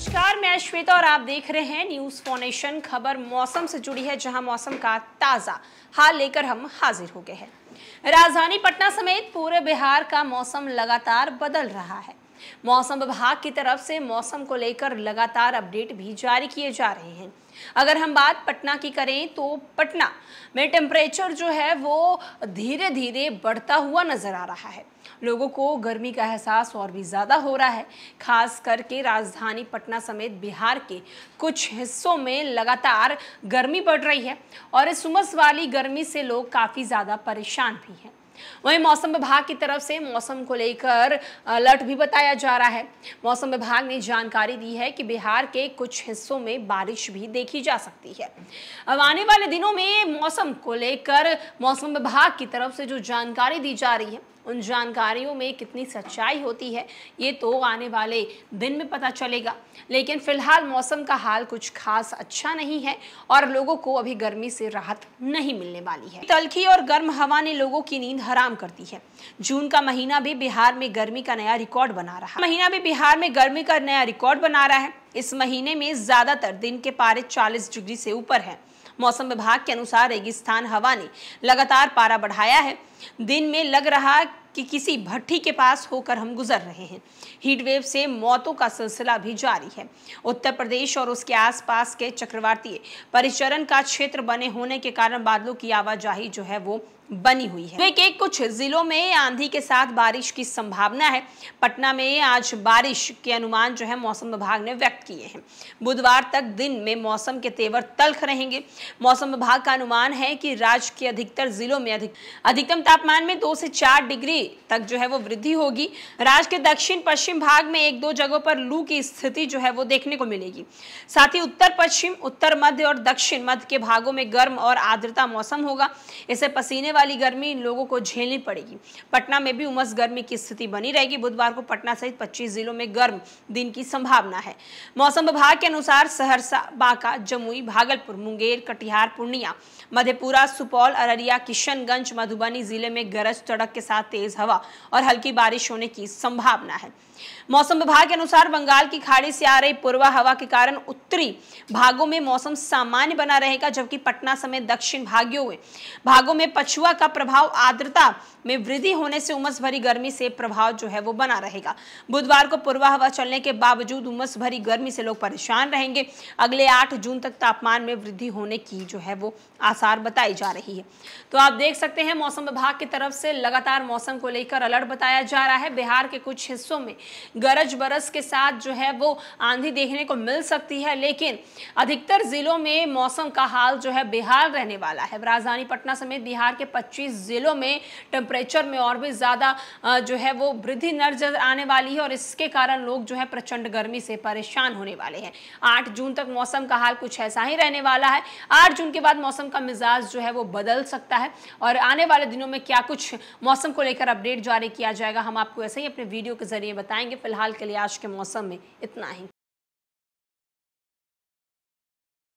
नमस्कार मैं श्वेता और आप देख रहे हैं न्यूज फोनेशन खबर मौसम से जुड़ी है जहां मौसम का ताजा हाल लेकर हम हाजिर हो गए हैं राजधानी पटना समेत पूरे बिहार का मौसम लगातार बदल रहा है मौसम विभाग की तरफ से मौसम को लेकर लगातार अपडेट भी जारी किए जा रहे हैं अगर हम बात पटना की करें तो पटना में टेम्परेचर जो है वो धीरे धीरे बढ़ता हुआ नजर आ रहा है लोगों को गर्मी का एहसास और भी ज़्यादा हो रहा है खास करके राजधानी पटना समेत बिहार के कुछ हिस्सों में लगातार गर्मी बढ़ रही है और इस उमस वाली गर्मी से लोग काफ़ी ज़्यादा परेशान भी हैं वहीं मौसम विभाग की तरफ से मौसम को लेकर अलर्ट भी बताया जा रहा है मौसम विभाग ने जानकारी दी है कि बिहार के कुछ हिस्सों में बारिश भी देखी जा सकती है अब आने वाले दिनों में मौसम को लेकर मौसम विभाग की तरफ से जो जानकारी दी जा रही है उन जानकारियों में कितनी सच्चाई होती है ये तो आने वाले दिन में पता चलेगा लेकिन फिलहाल मौसम का हाल कुछ खास अच्छा नहीं है और लोगों को अभी गर्मी से राहत नहीं मिलने वाली है तलखी और गर्म हवा ने लोगों की नींद हराम कर दी है जून का महीना भी बिहार में गर्मी का नया रिकॉर्ड बना रहा है महीना भी बिहार में गर्मी का नया रिकॉर्ड बना रहा है इस महीने में ज्यादातर दिन के पारे 40 डिग्री से ऊपर है मौसम विभाग के अनुसार रेगिस्तान हवा ने लगातार पारा बढ़ाया है दिन में लग रहा कि किसी भट्टी के पास होकर हम गुजर रहे हैं हीट वेव से मौतों का सिलसिला भी जारी है उत्तर प्रदेश और उसके आसपास के चक्रवाती परिचरण का क्षेत्र बने होने के कारण बादलों की आवाजाही जो है वो बनी हुई है तो एक एक कुछ जिलों में आंधी के साथ बारिश की संभावना है पटना में आज बारिश के अनुमान जो है मौसम विभाग ने व्यक्त किए हैं बुधवार तक दिन में मौसम के तेवर तल्ख रहेंगे मौसम विभाग का अनुमान है कि राज्य के अधिकतर जिलों में अधिक अधिकतम तापमान में दो से चार डिग्री तक जो है वो वृद्धि होगी राज्य के दक्षिण पश्चिम भाग में एक दो जगहों पर लू की स्थिति जो है वो देखने को मिलेगी साथ ही उत्तर पश्चिम उत्तर मध्य और दक्षिण मध्य के भागों में गर्म और आर्द्रता मौसम होगा इसे पसीने वाली गर्मी इन लोगों को झेलनी पड़ेगी पटना में भी उमस गर्मी की स्थिति बनी रहेगी बुधवार को पटना सहित पच्चीस जिलों में गर्म दिन की संभावना है मौसम विभाग के अनुसार सहरसा बांका जमुई भागलपुर मुंगेर कटिहार पूर्णिया मधेपुरा सुपौल अररिया किशनगंज मधुबनी जिले में गरज सड़क के साथ तेज हवा और हल्की बारिश होने की संभावना है मौसम विभाग के अनुसार बंगाल की खाड़ी से आ रही पूर्वा हवा के कारण उत्तरी भागों में मौसम सामान्य बना रहेगा जबकि पटना समेत दक्षिण भागियों में भागों में पछुआ का प्रभाव आर्द्रता में वृद्धि होने से उमस भरी गर्मी से प्रभाव जो है वो बना रहेगा बुधवार को पूर्वा हवा चलने के बावजूद उमस भरी गर्मी से लोग परेशान रहेंगे अगले आठ जून तक तापमान में वृद्धि होने की जो है वो आसार बताई जा रही है तो आप देख सकते हैं मौसम विभाग की तरफ से लगातार मौसम को लेकर अलर्ट बताया जा रहा है बिहार के कुछ हिस्सों में गरज बरस के साथ जो है वो आंधी देखने को मिल सकती है लेकिन अधिकतर जिलों में मौसम का हाल जो है बेहाल रहने वाला है राजधानी पटना समेत बिहार के 25 जिलों में टेम्परेचर में और भी ज़्यादा जो है वो वृद्धि नजर आने वाली है और इसके कारण लोग जो है प्रचंड गर्मी से परेशान होने वाले हैं आठ जून तक मौसम का हाल कुछ ऐसा ही रहने वाला है आठ जून के बाद मौसम का मिजाज जो है वो बदल सकता है और आने वाले दिनों में क्या कुछ मौसम को लेकर अपडेट जारी किया जाएगा हम आपको ऐसे ही अपने वीडियो के जरिए बताएंगे फिलहाल के लिए आज के मौसम में इतना ही